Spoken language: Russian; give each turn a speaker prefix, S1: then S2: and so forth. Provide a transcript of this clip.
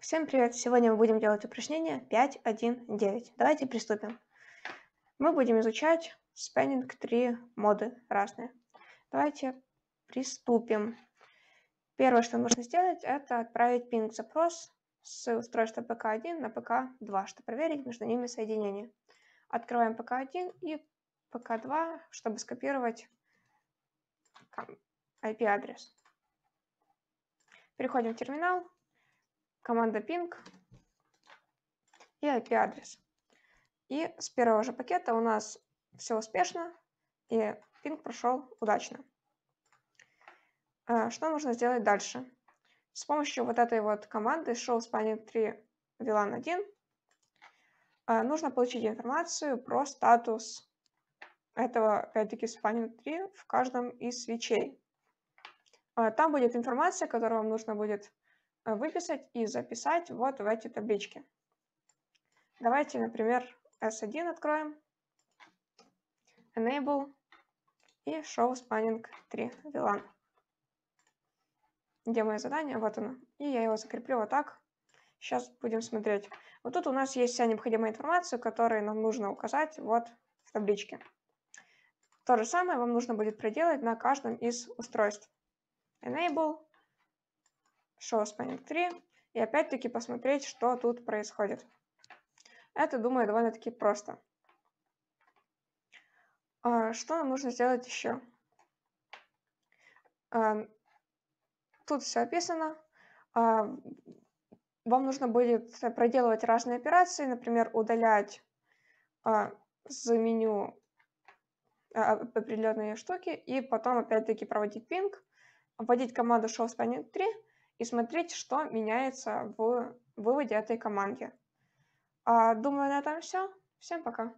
S1: Всем привет! Сегодня мы будем делать упражнение 5.1.9. Давайте приступим. Мы будем изучать спеннинг 3 моды разные. Давайте приступим. Первое, что нужно сделать, это отправить пинг-запрос с устройства ПК1 на ПК2, чтобы проверить между ними соединение. Открываем ПК1 и ПК2, чтобы скопировать IP-адрес. Переходим в терминал, команда ping и IP-адрес. И с первого же пакета у нас все успешно, и ping прошел удачно. А, что нужно сделать дальше? С помощью вот этой вот команды show spanning 3 VLAN 1 нужно получить информацию про статус этого, опять-таки, spanning 3 в каждом из свечей. А, там будет информация, которую вам нужно будет Э, выписать и записать вот в эти таблички. Давайте, например, S1 откроем, Enable и Show Spanning 3 VLAN. Где мое задание? Вот оно. И я его закреплю вот так. Сейчас будем смотреть. Вот тут у нас есть вся необходимая информация, которую нам нужно указать вот в табличке. То же самое вам нужно будет проделать на каждом из устройств. Enable, show spanning и опять-таки посмотреть, что тут происходит. Это, думаю, довольно-таки просто. А, что нам нужно сделать еще? А, тут все описано. А, вам нужно будет проделывать разные операции, например, удалять за меню определенные штуки и потом опять-таки проводить пинг, вводить команду show spanning 3 и смотреть, что меняется в выводе этой команды. А, думаю, на этом все. Всем пока.